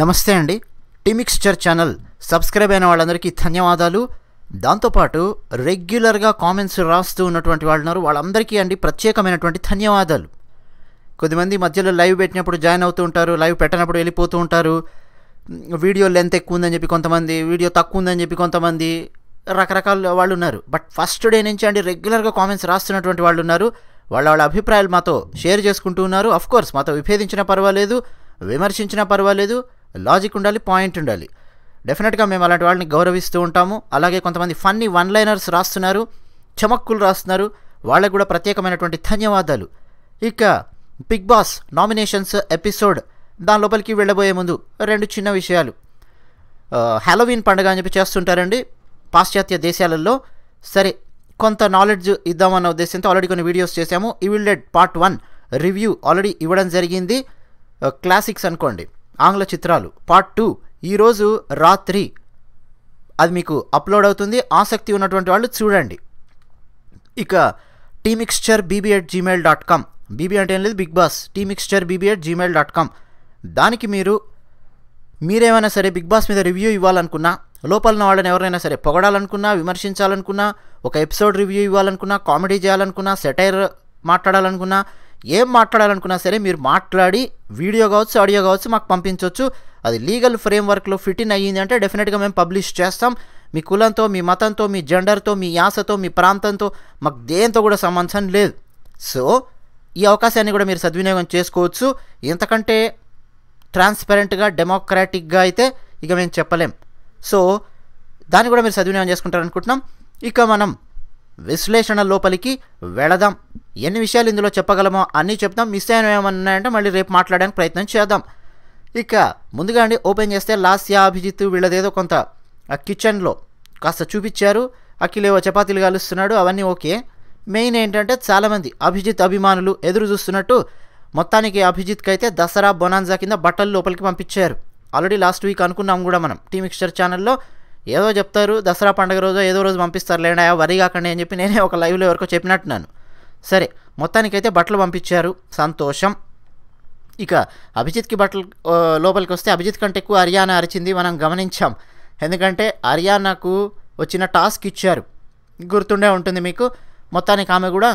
నమస్తే అండి టిమిక్స్ చర్ channel subscribe అయిన వాళ్ళందరికీ ధన్యవాదాలు దాంతోపాటు రెగ్యులర్గా కామెంట్స్ రాస్తూ ఉన్నటువంటి వాళ్ళు ఉన్నారు వాళ్ళందరికీ అండి ప్రత్యేకమైనటువంటి ధన్యవాదాలు కొద్దిమంది మధ్యలో లైవ్ పెట్టినప్పుడు జాయిన్ అవుతూ ఉంటారు లైవ్ పెట్టినప్పుడు వెళ్ళిపోతూ ఉంటారు వీడియో లెంత్ ఎక్కువ ఉందని చెప్పి కొంతమంది వీడియో తక్కువ ఉందని చెప్పి కొంతమంది రకరకాల వాళ్ళు ఉన్నారు బట్ ఫస్ట్ డే నుంచి అండి రెగ్యులర్గా కామెంట్స్ రాస్తున్నటువంటి వాళ్ళు ఉన్నారు వాళ్ళ వాళ్ళ అభిప్రాయాలు మాతో షేర్ చేసుకుంటూ ఉన్నారు కోర్స్ మాతో విభేదించిన పర్వాలేదు విమర్శించినా పర్వాలేదు లాజిక్ ఉండాలి పాయింట్ ఉండాలి డెఫినెట్గా మేము అలాంటి వాళ్ళని గౌరవిస్తూ ఉంటాము అలాగే కొంతమంది ఫన్నీ వన్ లైనర్స్ రాస్తున్నారు చమక్కులు రాస్తున్నారు వాళ్ళకు కూడా ప్రత్యేకమైనటువంటి ధన్యవాదాలు ఇక బిగ్ బాస్ నామినేషన్స్ ఎపిసోడ్ దాని లోపలికి వెళ్ళబోయే ముందు రెండు చిన్న విషయాలు హ్యాలోవీన్ పండుగ అని చెప్పి చేస్తుంటారండి పాశ్చాత్య దేశాలలో సరే కొంత నాలెడ్జ్ ఇద్దామన్న ఉద్దేశంతో ఆల్రెడీ కొన్ని వీడియోస్ చేశాము ఇవిల్డెడ్ పార్ట్ వన్ రివ్యూ ఆల్రెడీ ఇవ్వడం జరిగింది క్లాసిక్స్ అనుకోండి ఆంగ్ల చిత్రాలు పార్ట్ టూ ఈరోజు రాత్రి అది మీకు అప్లోడ్ అవుతుంది ఆసక్తి ఉన్నటువంటి వాళ్ళు చూడండి ఇక mixture BB at Gmail dot com BB అంటే ఏం లేదు Bigg Boss tea mixture BB at Gmail dot com దానికి మీరు మీరేమైనా సరే బిగ్ బాస్ మీద రివ్యూ ఇవ్వాలనుకున్నా లోపల వాళ్ళని ఎవరైనా సరే పొగడాలనుకున్నా విమర్శించాలనుకున్నా ఒక ఎపిసోడ్ రివ్యూ ఇవ్వాలనుకున్నా కామెడీ చేయాలనుకున్నా సెటైర్ మాట్లాడాలనుకున్నా ఏం మాట్లాడాలనుకున్నా సరే మీరు మాట్లాడి వీడియో కావచ్చు ఆడియో కావచ్చు మాకు పంపించవచ్చు అది లీగల్ ఫ్రేమ్వర్క్లో ఫిట్ ఇన్ అయ్యింది అంటే డెఫినెట్గా మేము పబ్లిష్ చేస్తాం మీ కులంతో మీ మతంతో మీ జెండర్తో మీ యాసతో మీ ప్రాంతంతో మాకు దేంతో కూడా సంబంధం లేదు సో ఈ అవకాశాన్ని కూడా మీరు సద్వినియోగం చేసుకోవచ్చు ఇంతకంటే ట్రాన్స్పరెంట్గా డెమోక్రాటిక్గా అయితే ఇక మేము చెప్పలేం సో దాన్ని కూడా మీరు సద్వినియోగం చేసుకుంటారనుకుంటున్నాం ఇక మనం విశ్లేషణ లోపలికి వెళదాం ఎన్ని విషయాలు ఇందులో చెప్పగలమో అన్నీ చెప్తాం మిస్ అయిన ఏమన్నాయంటే మళ్ళీ రేపు మాట్లాడడానికి ప్రయత్నం చేద్దాం ఇక ముందుగా అండి ఓపెన్ చేస్తే యా అభిజిత్ వీళ్ళదేదో కొంత ఆ కిచెన్లో కాస్త చూపించారు అఖిలేవో చపాతీలు కాలుస్తున్నాడు అవన్నీ ఓకే మెయిన్ ఏంటంటే చాలామంది అభిజిత్ అభిమానులు ఎదురు చూస్తున్నట్టు మొత్తానికి అభిజిత్కి అయితే దసరా బొనాన్జా కింద బట్టలు లోపలికి పంపించారు ఆల్రెడీ లాస్ట్ వీక్ అనుకున్నాం కూడా మనం టీ ఛానల్లో ఏదో చెప్తారు దసరా పండుగ రోజు ఏదో రోజు పంపిస్తారు లేండి లేడా వరి కాకండి అని చెప్పి నేనే ఒక లైవ్లో ఎవరికో చెప్పినట్టున్నాను సరే మొత్తానికైతే బట్టలు పంపించారు సంతోషం ఇక అభిజిత్కి బట్టలు లోపలికి వస్తే అభిజిత్ కంటే ఎక్కువ హర్యానా అరిచింది మనం గమనించాం ఎందుకంటే హర్యానాకు వచ్చిన టాస్క్ ఇచ్చారు గుర్తుండే ఉంటుంది మీకు మొత్తానికి ఆమె కూడా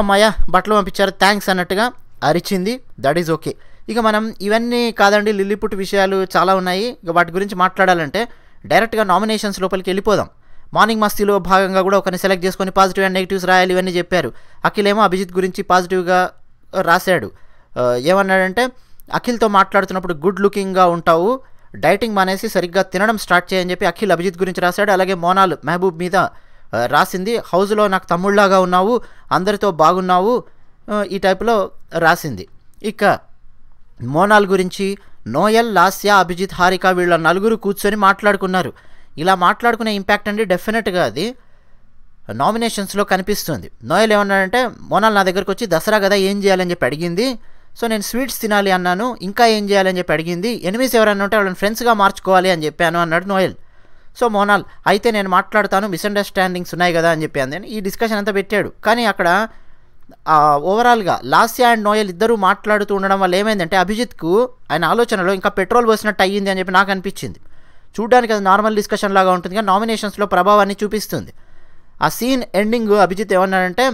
అమ్మాయ బట్టలు పంపించారు థ్యాంక్స్ అన్నట్టుగా అరిచింది దట్ ఈజ్ ఓకే ఇక మనం ఇవన్నీ కాదండి లిల్లిపుట్ విషయాలు చాలా ఉన్నాయి ఇక వాటి గురించి మాట్లాడాలంటే డైరెక్ట్గా నామినేషన్స్ లోపలికి వెళ్ళిపోదాం మార్నింగ్ మస్తీలో భాగంగా కూడా ఒకరిని సెలెక్ట్ చేసుకొని పాజిటివ్ అండ్ నెగిటివ్స్ రాయాలి ఇవన్నీ చెప్పారు అఖిలేమో అభిజిత్ గురించి పాజిటివ్గా రాశాడు ఏమన్నాడంటే అఖిల్తో మాట్లాడుతున్నప్పుడు గుడ్ లుకింగ్గా ఉంటావు డైటింగ్ మానేసి సరిగ్గా తినడం స్టార్ట్ చేయని చెప్పి అఖిల్ అభిజిత్ గురించి రాశాడు అలాగే మోనాల్ మహబూబ్ మీద రాసింది హౌస్లో నాకు తమ్ముళ్లాగా ఉన్నావు అందరితో బాగున్నావు ఈ టైప్లో రాసింది ఇక మోనాల్ గురించి నోయల్ లాస్యా అభిజిత్ హారిక వీళ్ళ నలుగురు కూర్చొని మాట్లాడుకున్నారు ఇలా మాట్లాడుకునే ఇంపాక్ట్ అండి డెఫినెట్గా అది నామినేషన్స్లో కనిపిస్తుంది నోయల్ ఏమన్నాడంటే మోనాల్ నా దగ్గరకు వచ్చి దసరా కదా ఏం చేయాలని చెప్పి అడిగింది సో నేను స్వీట్స్ తినాలి అన్నాను ఇంకా ఏం చేయాలని చెప్పి అడిగింది ఎనిమిస్ ఎవరన్నా ఉంటే వాళ్ళని ఫ్రెండ్స్గా మార్చుకోవాలి అని చెప్పాను అన్నాడు నోయల్ సో మోనాల్ అయితే నేను మాట్లాడతాను మిస్అండర్స్టాండింగ్స్ ఉన్నాయి కదా అని చెప్పి అందని ఈ డిస్కషన్ అంతా పెట్టాడు కానీ అక్కడ ఓవరాల్గా లాస్యా అండ్ నోయల్ ఇద్దరు మాట్లాడుతూ ఉండడం వల్ల ఏమైందంటే అభిజిత్కు ఆయన ఆలోచనలో ఇంకా పెట్రోల్ పోసినట్టు అయ్యింది అని చెప్పి నాకు అనిపించింది చూడడానికి అది నార్మల్ డిస్కషన్ లాగా ఉంటుంది కానీ నామినేషన్స్లో ప్రభావాన్ని చూపిస్తుంది ఆ సీన్ ఎండింగ్ అభిజిత్ ఏమన్నాడంటే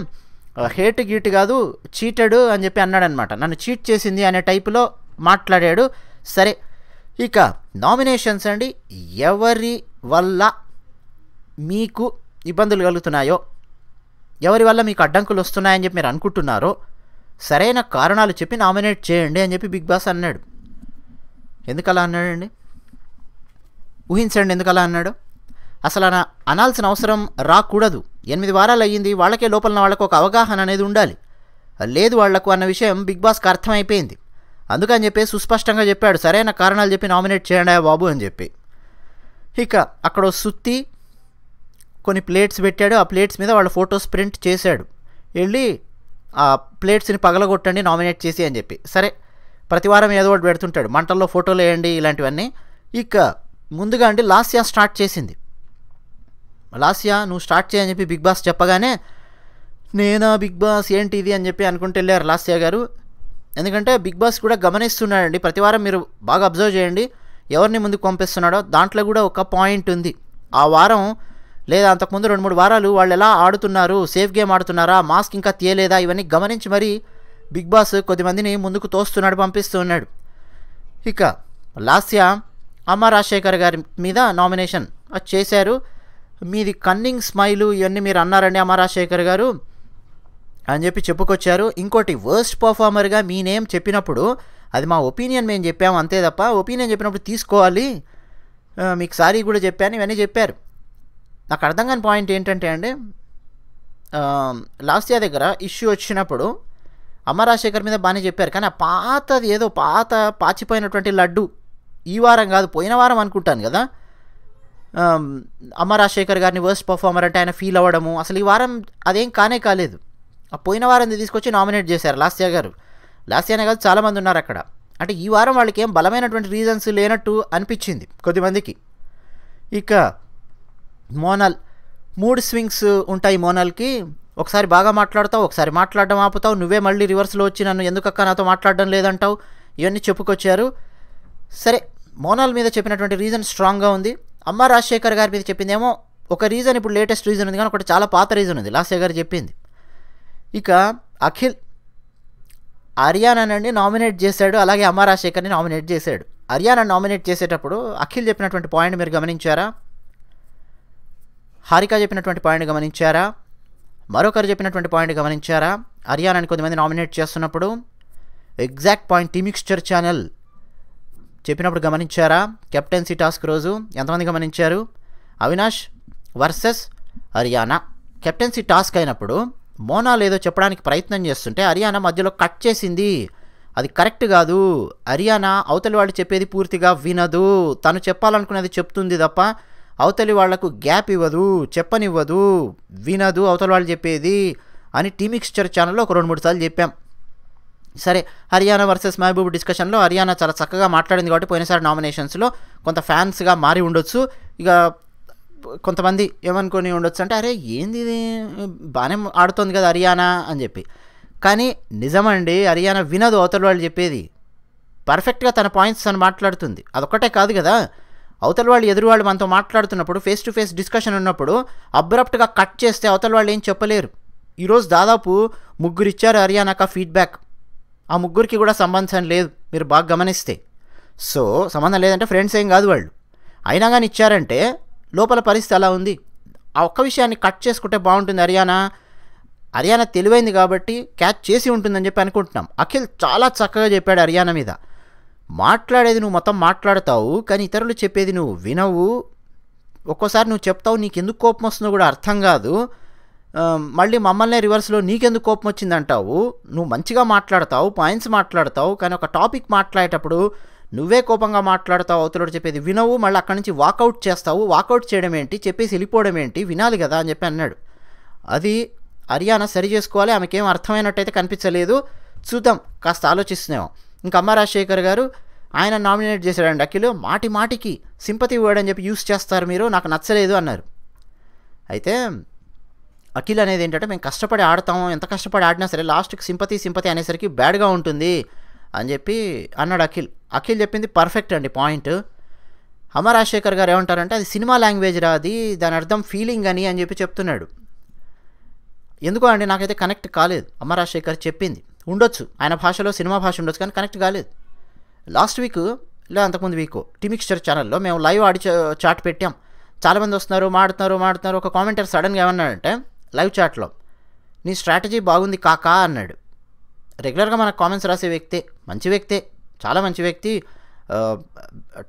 హేట్ గీట్ కాదు చీటెడ్ అని చెప్పి అన్నాడనమాట నన్ను చీట్ చేసింది అనే టైపులో మాట్లాడాడు సరే ఇక నామినేషన్స్ అండి ఎవరి వల్ల మీకు ఇబ్బందులు కలుగుతున్నాయో ఎవరి వల్ల మీకు అడ్డంకులు వస్తున్నాయని చెప్పి మీరు అనుకుంటున్నారో సరైన కారణాలు చెప్పి నామినేట్ చేయండి అని చెప్పి బిగ్ బాస్ అన్నాడు ఎందుకలా అన్నాడండి ఊహించండి ఎందుకలా అన్నాడు అసలు అలా అనాల్సిన అవసరం రాకూడదు ఎనిమిది వారాలు అయ్యింది వాళ్ళకే లోపల వాళ్ళకు ఒక అవగాహన అనేది ఉండాలి లేదు వాళ్లకు అన్న విషయం బిగ్ బాస్కి అర్థమైపోయింది అందుకని చెప్పి సుస్పష్టంగా చెప్పాడు సరైన కారణాలు చెప్పి నామినేట్ చేయండి బాబు అని చెప్పి ఇక అక్కడ సుత్తి కొన్ని ప్లేట్స్ పెట్టాడు ఆ ప్లేట్స్ మీద వాళ్ళ ఫొటోస్ ప్రింట్ చేశాడు వెళ్ళి ఆ ప్లేట్స్ని పగలగొట్టండి నామినేట్ చేసి అని చెప్పి సరే ప్రతి వారం ఏదో ఒకటి పెడుతుంటాడు మంటల్లో ఫోటోలు వేయండి ఇలాంటివన్నీ ఇక ముందుగా అండి లాస్యా స్టార్ట్ చేసింది లాస్యా నువ్వు స్టార్ట్ చేయని చెప్పి బిగ్ బాస్ చెప్పగానే నేనా బిగ్ బాస్ ఏంటి ఇది అని చెప్పి అనుకుంటూ వెళ్ళారు లాస్యా గారు ఎందుకంటే బిగ్ బాస్ కూడా గమనిస్తున్నాడండి ప్రతి వారం మీరు బాగా అబ్జర్వ్ చేయండి ఎవరిని ముందుకు పంపిస్తున్నాడో దాంట్లో కూడా ఒక పాయింట్ ఉంది ఆ వారం లేదా అంతకుముందు రెండు మూడు వారాలు వాళ్ళు ఎలా ఆడుతున్నారు సేఫ్ గేమ్ ఆడుతున్నారా మాస్క్ ఇంకా తీయలేదా ఇవన్నీ గమనించి మరీ బిగ్ బాస్ కొద్దిమందిని ముందుకు తోస్తున్నాడు పంపిస్తున్నాడు ఇక లాస్య అమ్మ రాజశేఖర్ గారి మీద నామినేషన్ అది చేశారు మీది కన్నింగ్ స్మైలు ఇవన్నీ మీరు అన్నారండి అమ్మ రాజశేఖర్ గారు అని చెప్పి చెప్పుకొచ్చారు ఇంకోటి వర్స్ట్ పర్ఫార్మర్గా మీ నేమ్ చెప్పినప్పుడు అది మా ఒపీనియన్ మేము చెప్పాము అంతే తప్ప ఒపీనియన్ చెప్పినప్పుడు తీసుకోవాలి మీకు సారీ కూడా చెప్పాను ఇవన్నీ చెప్పారు నాకు అర్థం కాని పాయింట్ ఏంటంటే అండి లాస్ట్ ఇయర్ దగ్గర ఇష్యూ వచ్చినప్పుడు అమ్మ రాజశేఖర్ మీద బాగానే చెప్పారు కానీ ఆ పాతది ఏదో పాత పాచిపోయినటువంటి లడ్డు ఈ వారం కాదు పోయిన వారం అనుకుంటాను కదా అమ్మ రాజశేఖర్ గారిని వర్స్ట్ పర్ఫార్మర్ అంటే ఆయన ఫీల్ అవ్వడము అసలు ఈ వారం అదేం కానే కాలేదు ఆ పోయిన వారం తీసుకొచ్చి నామినేట్ చేశారు లాస్ట్ ఇయర్ గారు లాస్ట్ ఇయర్నే కాదు చాలామంది ఉన్నారు అక్కడ అంటే ఈ వారం వాళ్ళకి ఏం బలమైనటువంటి రీజన్స్ లేనట్టు అనిపించింది కొద్దిమందికి ఇక మోనల్ మూడు స్వింగ్స్ ఉంటాయి మోనల్కి ఒకసారి బాగా మాట్లాడతావు ఒకసారి మాట్లాడడం ఆపుతావు నువ్వే మళ్ళీ రివర్స్లో వచ్చి నన్ను ఎందుకక్క నాతో మాట్లాడడం లేదంటావు ఇవన్నీ చెప్పుకొచ్చారు సరే మోనాల్ మీద చెప్పినటువంటి రీజన్ స్ట్రాంగ్గా ఉంది అమ్మ రాజశేఖర్ గారి మీద చెప్పిందేమో ఒక రీజన్ ఇప్పుడు లేటెస్ట్ రీజన్ ఉంది కానీ ఒకటి చాలా పాత రీజన్ ఉంది లాస్య గారు చెప్పింది ఇక అఖిల్ హర్యానాని నామినేట్ చేశాడు అలాగే అమ్మ రాజశేఖర్ని నామినేట్ చేశాడు హర్యానా నామినేట్ చేసేటప్పుడు అఖిల్ చెప్పినటువంటి పాయింట్ మీరు గమనించారా హారిక చెప్పినటువంటి పాయింట్ గమనించారా మరొకరు చెప్పినటువంటి పాయింట్ గమనించారా హర్యానాని కొంతమంది నామినేట్ చేస్తున్నప్పుడు ఎగ్జాక్ట్ పాయింట్ టీమిక్స్చర్ ఛానల్ చెప్పినప్పుడు గమనించారా కెప్టెన్సీ టాస్క్ రోజు ఎంతమంది గమనించారు Avinash versus Haryana captaincy task అయినప్పుడు మోనా లేదో చెప్పడానికి ప్రయత్నం చేస్తుంటే హర్యానా మధ్యలో కట్ చేసింది అది కరెక్ట్ కాదు హర్యానా అవతలి వాళ్ళు చెప్పేది పూర్తిగా వినదు తను చెప్పాలనుకునేది చెప్తుంది తప్ప అవతలి వాళ్లకు గ్యాప్ ఇవ్వదు చెప్పనివ్వదు వినదు అవతలి వాళ్ళు చెప్పేది అని టీమిక్స్చర్ ఛానల్లో ఒక రెండు మూడు సార్లు చెప్పాం సరే హర్యానా వర్సెస్ మహబూబ్ డిస్కషన్లో హర్యానా చాలా చక్కగా మాట్లాడింది కాబట్టి పోయినసారి నామినేషన్స్లో కొంత ఫ్యాన్స్గా మారి ఉండొచ్చు ఇక కొంతమంది ఏమనుకొని ఉండొచ్చు అంటే అరే ఏంది ఇది బాగానే ఆడుతుంది కదా హర్యానా అని చెప్పి కానీ నిజమండి హర్యానా వినదు అవతల వాళ్ళు చెప్పేది పర్ఫెక్ట్గా తన పాయింట్స్ తను మాట్లాడుతుంది అదొక్కటే కాదు కదా అవతల వాళ్ళు ఎదురు వాళ్ళు మనతో మాట్లాడుతున్నప్పుడు ఫేస్ టు ఫేస్ డిస్కషన్ ఉన్నప్పుడు అబ్రప్ట్గా కట్ చేస్తే అవతల వాళ్ళు ఏం చెప్పలేరు ఈరోజు దాదాపు ముగ్గురు ఇచ్చారు హర్యానాక ఫీడ్బ్యాక్ ఆ ముగ్గురికి కూడా సంబంధం లేదు మీరు బాగా గమనిస్తే సో సంబంధం లేదంటే ఫ్రెండ్స్ ఏం కాదు వాళ్ళు అయినా కానీ ఇచ్చారంటే లోపల పరిస్థితి అలా ఉంది ఆ ఒక్క విషయాన్ని కట్ చేసుకుంటే బాగుంటుంది హర్యానా హర్యానా తెలివైంది కాబట్టి క్యాచ్ చేసి ఉంటుందని చెప్పి అనుకుంటున్నాం అఖిల్ చాలా చక్కగా చెప్పాడు హర్యానా మీద మాట్లాడేది నువ్వు మొత్తం మాట్లాడతావు కానీ ఇతరులు చెప్పేది నువ్వు వినవు ఒక్కోసారి నువ్వు చెప్తావు నీకెందుకు కోపం వస్తుందో కూడా అర్థం కాదు మళ్ళీ మమ్మల్ని రివర్స్లో నీకెందుకు కోపం వచ్చిందంటావు నువ్వు మంచిగా మాట్లాడతావు పాయింట్స్ మాట్లాడతావు కానీ ఒక టాపిక్ మాట్లాడేటప్పుడు నువ్వే కోపంగా మాట్లాడతావు అవతలడు చెప్పేది వినవు మళ్ళీ అక్కడి నుంచి వాకౌట్ చేస్తావు వాకౌట్ చేయడం ఏంటి చెప్పేసి వెళ్ళిపోవడం ఏంటి వినాలి కదా అని చెప్పి అన్నాడు అది అరియానా సరి చేసుకోవాలి ఆమెకేం అర్థమైనట్టయితే కనిపించలేదు చూద్దాం కాస్త ఆలోచిస్తున్నాము ఇంకా అమ్మ రాజశేఖర్ గారు ఆయన నామినేట్ చేశాడండి అఖిల్ మాటి మాటికి సింపతి వర్డ్ అని చెప్పి యూస్ చేస్తారు మీరు నాకు నచ్చలేదు అన్నారు అయితే అఖిల్ అనేది ఏంటంటే మేము కష్టపడి ఆడతాము ఎంత కష్టపడి ఆడినా సరే లాస్ట్కి సింపతి సింపతి అనేసరికి బ్యాడ్గా ఉంటుంది అని చెప్పి అన్నాడు అఖిల్ అఖిల్ చెప్పింది పర్ఫెక్ట్ అండి పాయింట్ అమర్ రాజశేఖర్ గారు ఏమంటారంటే అది సినిమా లాంగ్వేజ్ రా అది దాని అర్థం ఫీలింగ్ అని అని చెప్పి చెప్తున్నాడు ఎందుకో అండి నాకైతే కనెక్ట్ కాలేదు అమర్ రాజశేఖర్ చెప్పింది ఉండొచ్చు ఆయన భాషలో సినిమా భాష ఉండొచ్చు కానీ కనెక్ట్ కాలేదు లాస్ట్ వీక్ లే అంతకుముందు వీక్ టిమిక్స్చర్ ఛానల్లో మేము లైవ్ ఆడి చాట్ పెట్టాం చాలామంది వస్తున్నారు మాడుతున్నారు మాడుతున్నారు ఒక కామెంటర్ సడన్గా ఏమన్నాడంటే లైవ్ చాట్లో నీ స్ట్రాటజీ బాగుంది కాకా అన్నాడు రెగ్యులర్గా మనకు కామెంట్స్ రాసే వ్యక్తే మంచి వ్యక్తే చాలా మంచి వ్యక్తి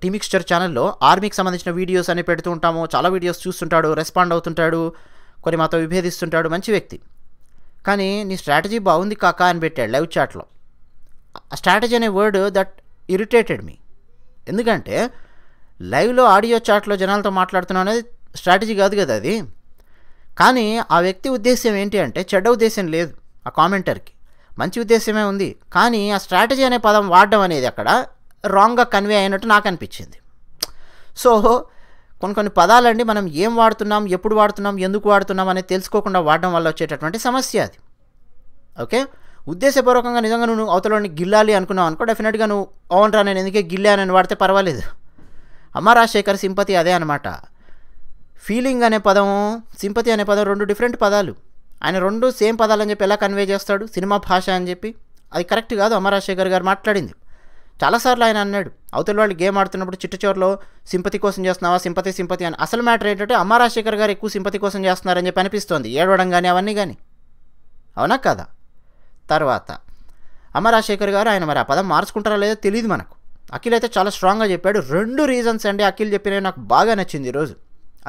టీమిక్స్చర్ ఛానల్లో ఆర్మీకి సంబంధించిన వీడియోస్ అనేవి పెడుతూ ఉంటాము చాలా వీడియోస్ చూస్తుంటాడు రెస్పాండ్ అవుతుంటాడు కొన్ని మాతో విభేదిస్తుంటాడు మంచి వ్యక్తి కానీ నీ స్ట్రాటజీ బాగుంది కాకా అని పెట్టాడు లైవ్ చాట్లో స్ట్రాటజీ అనే వర్డ్ దట్ ఇరిటేటెడ్ మీ ఎందుకంటే లైవ్లో ఆడియో చాట్లో జనాలతో మాట్లాడుతున్నాం అనేది స్ట్రాటజీ కాదు కదా అది కానీ ఆ వ్యక్తి ఉద్దేశం ఏంటి అంటే చెడ్డ ఉద్దేశం లేదు ఆ కామెంటర్కి మంచి ఉద్దేశమే ఉంది కానీ ఆ స్ట్రాటజీ అనే పదం వాడడం అనేది అక్కడ రాంగ్గా కన్వే అయినట్టు నాకు అనిపించింది సో కొన్ని కొన్ని పదాలండి మనం ఏం వాడుతున్నాం ఎప్పుడు వాడుతున్నాం ఎందుకు వాడుతున్నాం అనేది తెలుసుకోకుండా వాడడం వల్ల వచ్చేటటువంటి సమస్య అది ఓకే ఉద్దేశపూర్వకంగా నిజంగా నువ్వు అవతలని గిల్లాలి అనుకున్నావు అనుకో డెఫినెట్గా నువ్వు అవును రా నేను ఎందుకే గిల్లానని వాడితే పర్వాలేదు అమ్మ రాజశేఖర్ సింపతి అదే అనమాట ఫీలింగ్ అనే పదము సింపతి అనే పదం రెండు డిఫరెంట్ పదాలు ఆయన రెండు సేమ్ పదాలు అని చెప్పి ఎలా కన్వే చేస్తాడు సినిమా భాష అని చెప్పి అది కరెక్ట్ కాదు అమ్మ రాజశేఖర్ గారు మాట్లాడింది చాలాసార్లు ఆయన అన్నాడు అవతల వాళ్ళు గేమ్ ఆడుతున్నప్పుడు చివరిలో సింపతి కోసం చేస్తున్నావా సింపతి సింపతి అని అసలు మ్యాటర్ ఏంటంటే అమ్మ రాజశేఖర్ గారు ఎక్కువ సింపతి కోసం చేస్తున్నారని చెప్పి అనిపిస్తోంది ఏడవడం కానీ అవన్నీ కానీ అవునా కదా తర్వాత అమ్మ రాజశేఖర్ గారు ఆయన మరి ఆ పదం మార్చుకుంటారా లేదో తెలియదు మనకు అఖిల్ అయితే చాలా స్ట్రాంగ్గా చెప్పాడు రెండు రీజన్స్ అండి అఖిల్ చెప్పినవి నాకు బాగా నచ్చింది ఈరోజు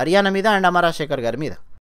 హర్యానా మీద అండ్ అమ్మ రాజశేఖర్ గారి మీద